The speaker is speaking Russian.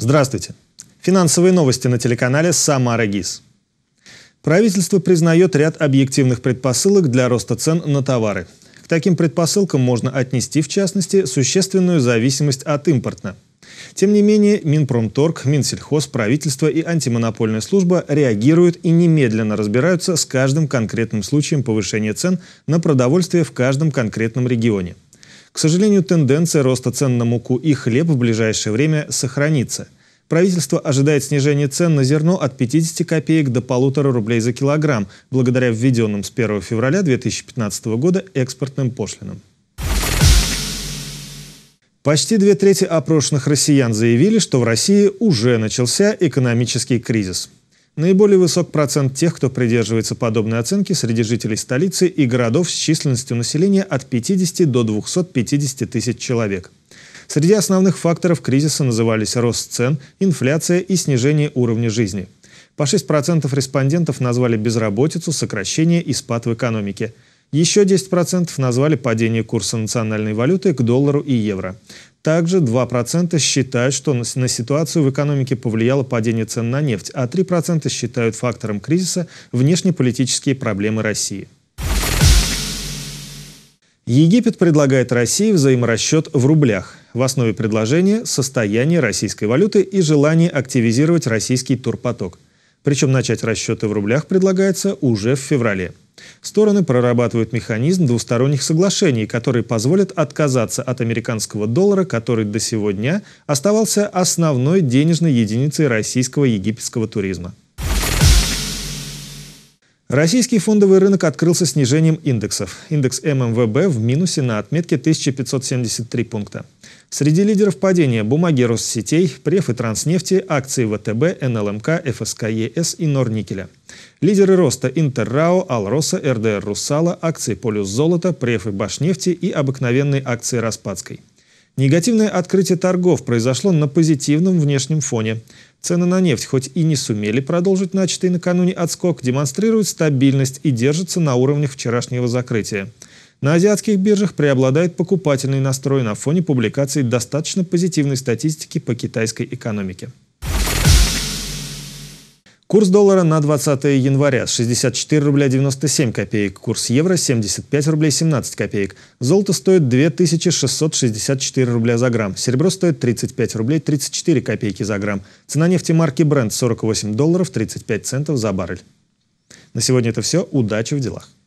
Здравствуйте. Финансовые новости на телеканале «Самара ГИС». Правительство признает ряд объективных предпосылок для роста цен на товары. К таким предпосылкам можно отнести, в частности, существенную зависимость от импорта. Тем не менее, Минпромторг, Минсельхоз, правительство и антимонопольная служба реагируют и немедленно разбираются с каждым конкретным случаем повышения цен на продовольствие в каждом конкретном регионе. К сожалению, тенденция роста цен на муку и хлеб в ближайшее время сохранится. Правительство ожидает снижения цен на зерно от 50 копеек до полутора рублей за килограмм, благодаря введенным с 1 февраля 2015 года экспортным пошлинам. Почти две трети опрошенных россиян заявили, что в России уже начался экономический кризис. Наиболее высок процент тех, кто придерживается подобной оценки среди жителей столицы и городов с численностью населения от 50 до 250 тысяч человек. Среди основных факторов кризиса назывались рост цен, инфляция и снижение уровня жизни. По 6% респондентов назвали безработицу, сокращение и спад в экономике. Еще 10% назвали падение курса национальной валюты к доллару и евро. Также 2% считают, что на ситуацию в экономике повлияло падение цен на нефть, а 3% считают фактором кризиса внешнеполитические проблемы России. Египет предлагает России взаиморасчет в рублях. В основе предложения – состояние российской валюты и желание активизировать российский турпоток – причем начать расчеты в рублях предлагается уже в феврале. Стороны прорабатывают механизм двусторонних соглашений, который позволит отказаться от американского доллара, который до сегодня оставался основной денежной единицей российского египетского туризма. Российский фондовый рынок открылся снижением индексов. Индекс ММВБ в минусе на отметке 1573 пункта. Среди лидеров падения – бумаги Россетей, Преф и Транснефти, акции ВТБ, НЛМК, ФСКЕС и Норникеля. Лидеры роста – Интеррао, Алроса, РДР Русала, акции Полюс Золота, Преф и Башнефти и обыкновенные акции Распадской. Негативное открытие торгов произошло на позитивном внешнем фоне. Цены на нефть хоть и не сумели продолжить начатый накануне отскок, демонстрируют стабильность и держатся на уровнях вчерашнего закрытия. На азиатских биржах преобладает покупательный настрой на фоне публикации достаточно позитивной статистики по китайской экономике. Курс доллара на 20 января 64 рубля 97 копеек, курс евро 75 рублей 17 копеек. Золото стоит 2664 рубля за грамм, серебро стоит 35 рублей 34 копейки за грамм. Цена нефти марки Brent 48 долларов 35 центов за баррель. На сегодня это все. Удачи в делах.